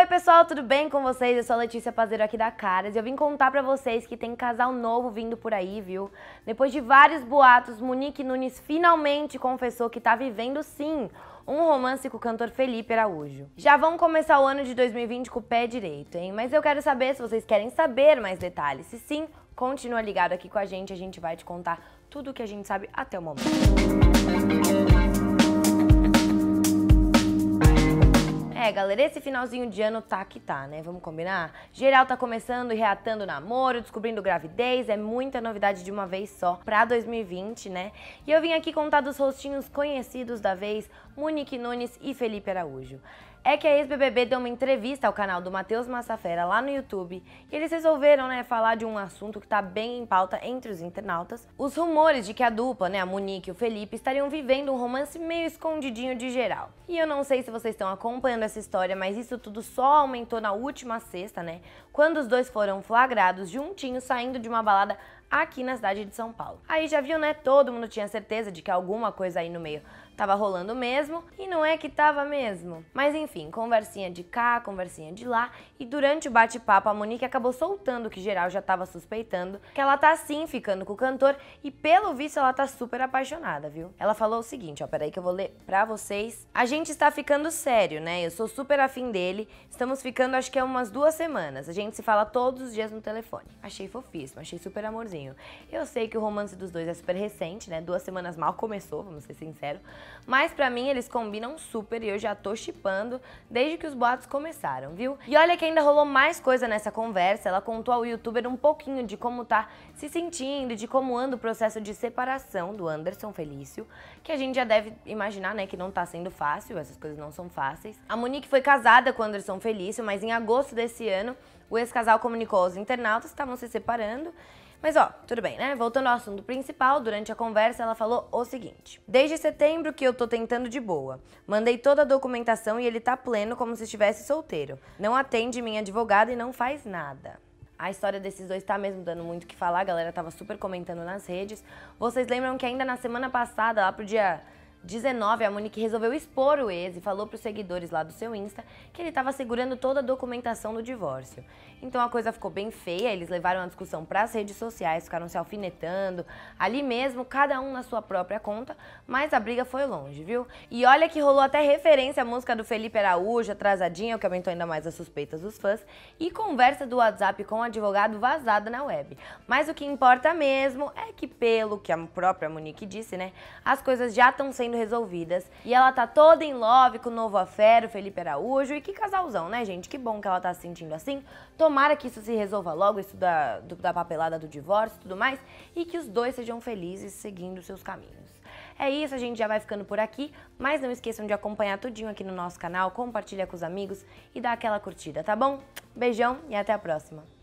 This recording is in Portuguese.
Oi pessoal, tudo bem com vocês? Eu sou a Letícia Pazeiro aqui da Caras e eu vim contar pra vocês que tem casal novo vindo por aí, viu? Depois de vários boatos, Monique Nunes finalmente confessou que tá vivendo sim um romance com o cantor Felipe Araújo. Já vão começar o ano de 2020 com o pé direito, hein? Mas eu quero saber se vocês querem saber mais detalhes. Se sim, continua ligado aqui com a gente, a gente vai te contar tudo o que a gente sabe até o momento. Música É, galera, esse finalzinho de ano tá que tá, né? Vamos combinar? Geral tá começando e reatando namoro, descobrindo gravidez, é muita novidade de uma vez só pra 2020, né? E eu vim aqui contar dos rostinhos conhecidos da vez, Monique Nunes e Felipe Araújo é que a ex-BBB deu uma entrevista ao canal do Matheus Massafera lá no YouTube e eles resolveram né, falar de um assunto que está bem em pauta entre os internautas. Os rumores de que a dupla, né, a Monique e o Felipe, estariam vivendo um romance meio escondidinho de geral. E eu não sei se vocês estão acompanhando essa história, mas isso tudo só aumentou na última sexta, né? Quando os dois foram flagrados juntinhos saindo de uma balada aqui na cidade de São Paulo. Aí já viu, né? Todo mundo tinha certeza de que alguma coisa aí no meio tava rolando mesmo e não é que tava mesmo. Mas enfim, conversinha de cá, conversinha de lá e durante o bate-papo a Monique acabou soltando que geral já tava suspeitando que ela tá sim ficando com o cantor e pelo visto ela tá super apaixonada, viu? Ela falou o seguinte, ó, peraí que eu vou ler pra vocês. A gente está ficando sério, né? Eu sou super afim dele, estamos ficando acho que é umas duas semanas. A gente se fala todos os dias no telefone. Achei fofíssimo, achei super amorzinho. Eu sei que o romance dos dois é super recente, né? Duas semanas mal começou, vamos ser sinceros. Mas para mim eles combinam super e eu já tô chipando desde que os boatos começaram, viu? E olha que ainda rolou mais coisa nessa conversa. Ela contou ao youtuber um pouquinho de como tá se sentindo, de como anda o processo de separação do Anderson Felício, que a gente já deve imaginar, né, que não tá sendo fácil, essas coisas não são fáceis. A Monique foi casada com o Anderson Felício, mas em agosto desse ano o ex-casal comunicou aos internautas que estavam se separando mas ó, tudo bem, né? Voltando ao assunto principal, durante a conversa ela falou o seguinte: Desde setembro que eu tô tentando de boa. Mandei toda a documentação e ele tá pleno como se estivesse solteiro. Não atende minha advogada e não faz nada. A história desses dois tá mesmo dando muito o que falar, a galera tava super comentando nas redes. Vocês lembram que ainda na semana passada, lá pro dia 19, a Monique resolveu expor o ex e falou para os seguidores lá do seu Insta que ele estava segurando toda a documentação do divórcio. Então a coisa ficou bem feia, eles levaram a discussão para as redes sociais, ficaram se alfinetando, ali mesmo, cada um na sua própria conta, mas a briga foi longe, viu? E olha que rolou até referência à música do Felipe Araújo, Atrasadinha, o que aumentou ainda mais as suspeitas dos fãs, e conversa do WhatsApp com o advogado vazada na web. Mas o que importa mesmo é que, pelo que a própria Monique disse, né, as coisas já estão sendo sendo resolvidas. E ela tá toda em love com o novo afero, Felipe Araújo. E que casalzão, né, gente? Que bom que ela tá se sentindo assim. Tomara que isso se resolva logo, isso da, do, da papelada do divórcio e tudo mais. E que os dois sejam felizes seguindo seus caminhos. É isso, a gente já vai ficando por aqui, mas não esqueçam de acompanhar tudinho aqui no nosso canal, compartilha com os amigos e dá aquela curtida, tá bom? Beijão e até a próxima!